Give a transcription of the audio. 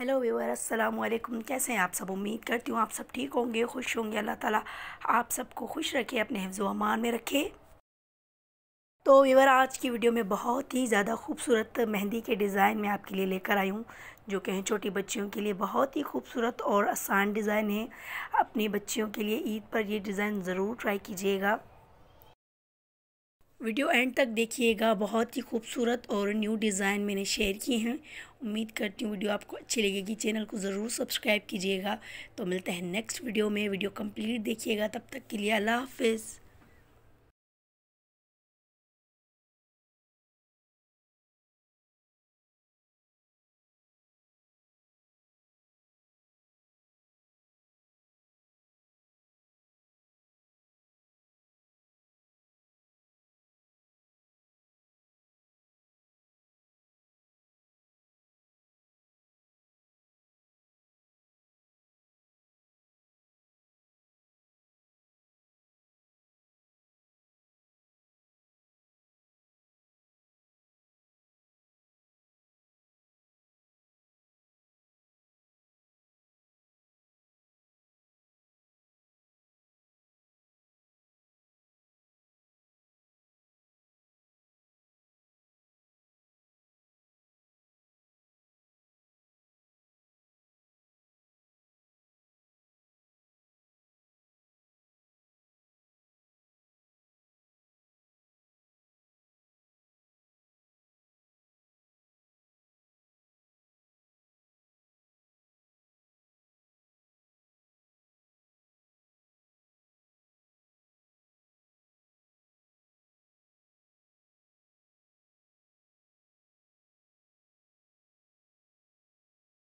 hello viewer अस्सलाम वालेकुम कैसे हैं आप सब उम्मीद करती हूँ आप सब ठीक होंगे खुश होंगे अल्लाह ताला आप सबको खुश रखे अपने हिफ्ज़ अमान में रखे तो व्यूअर आज की वीडियो में बहुत ही ज़्यादा खूबसूरत मेहंदी के डिज़ाइन मैं आपके लिए लेकर आई हूँ जो कि हैं छोटी बच्चियों के लिए बहुत ही खूबसूरत और आसान डिज़ाइन है अपनी बच्चियों के लिए ईद पर ये डिज़ाइन ज़रूर ट्राई कीजिएगा वीडियो एंड तक देखिएगा बहुत ही खूबसूरत और न्यू डिज़ाइन मैंने शेयर किए हैं उम्मीद करती हूँ वीडियो आपको अच्छी लगेगी चैनल को ज़रूर सब्सक्राइब कीजिएगा तो मिलते हैं नेक्स्ट वीडियो में वीडियो कंप्लीट देखिएगा तब तक के लिए अल्लाह हाफिज़